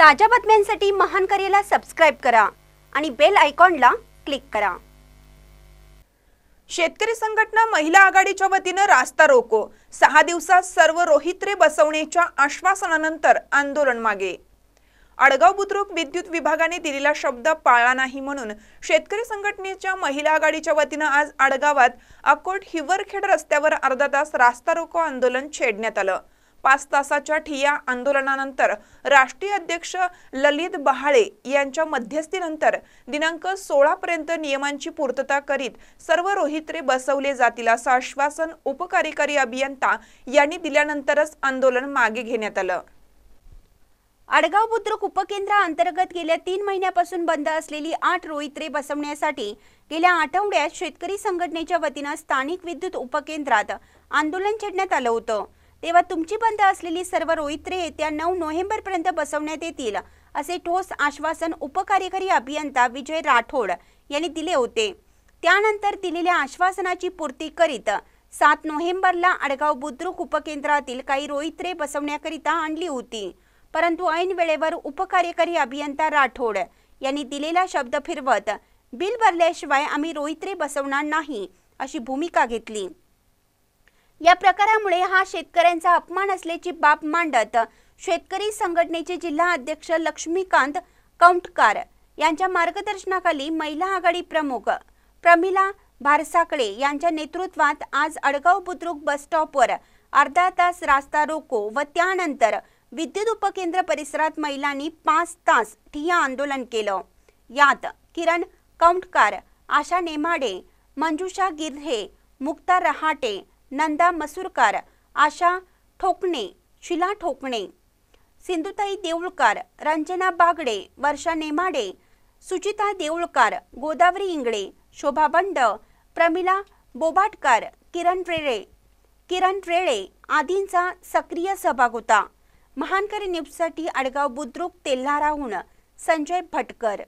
ताज्या बातम्यांसाठी महान करेला सबस्क्राइब करा आणि बेल आयकॉनला क्लिक करा शेतकरी संघटना महिला आघाडीच्या वतीनं रास्ता रोको सहा दिवसात सर्व रोहित्रे बसवण्याच्या आश्वासनानंतर आंदोलन मागे अडगाव बुद्रुक विद्युत विभागाने दिलेला शब्द पाळला नाही म्हणून शेतकरी संघटनेच्या महिला आघाडीच्या वतीनं आज अडगावात अकोट हिवरखेड रस्त्यावर अर्धा तास रास्ता रोको आंदोलन छेडण्यात आलं पाच तासाच्या ठिया आंदोलनानंतर राष्ट्रीय अध्यक्ष ललित बहाळे यांच्या मध्यस्थीनंतर दिनांक पर्यंत नियमांची पूर्तता करीत सर्व रोहित्रे बसवले जातील असं आश्वासन उपकार्यकारी अभियंता यांनी दिल्यानंतरच आंदोलन मागे घेण्यात आलं आडगाव बुद्रुक अंतर्गत गेल्या तीन महिन्यापासून बंद असलेली आठ रोहित्रे बसवण्यासाठी गेल्या आठवड्यात शेतकरी संघटनेच्या वतीनं स्थानिक विद्युत उपकेंद्रात आंदोलन छेडण्यात आलं होतं तेव्हा तुमची बंद असलेली सर्व रोहित्रे येत्या नऊ नोव्हेंबरपर्यंत बसवण्यात येतील असे ठोस आश्वासन उपकार्यकारी अभियंता विजय राठोड यांनी दिले होते त्यानंतर दिलेल्या आश्वासनाची पूर्ती करीत सात नोव्हेंबरला आडगाव बुद्रुक उपकेंद्रातील काही रोहित्रे बसवण्याकरिता आणली होती परंतु ऐन वेळेवर उपकार्यकारी अभियंता राठोड यांनी दिलेला शब्द फिरवत बिल भरल्याशिवाय आम्ही रोहित्रे बसवणार नाही अशी भूमिका घेतली या प्रकारामुळे हा शेतकऱ्यांचा अपमान असल्याची बाब मांडत शेतकरी संघटनेचे जिल्हा अध्यक्ष लक्ष्मीकांत कौंटकार यांच्या मार्गदर्शनाखाली महिला आघाडी प्रमुख प्रमिला भारसाकडे यांच्या नेतृत्वात आज अडगाव बुद्रुक बस स्टॉपवर अर्धा तास रास्ता रोको व त्यानंतर विद्युत उपकेंद्र परिसरात महिलांनी पाच तास ठिय्या आंदोलन केलं यात किरण कौंटकार आशा नेमाडे मंजुषा गिर्हे मुक्ता रहाटे नंदा मसूरकर आशा ठोकणे शिला ठोकणे सिंधुताई देऊळकार रंजना बागडे वर्षा नेमाडे सुचिता देऊळकार गोदावरी इंगळे शोभा बंड प्रमिला बोबाटकार किरण रेळे किरण रेळे आदींचा सक्रिय सहभाग होता महानकरी न्यूजसाठी आडगाव बुद्रुक तेल्हाराहून संजय भटकर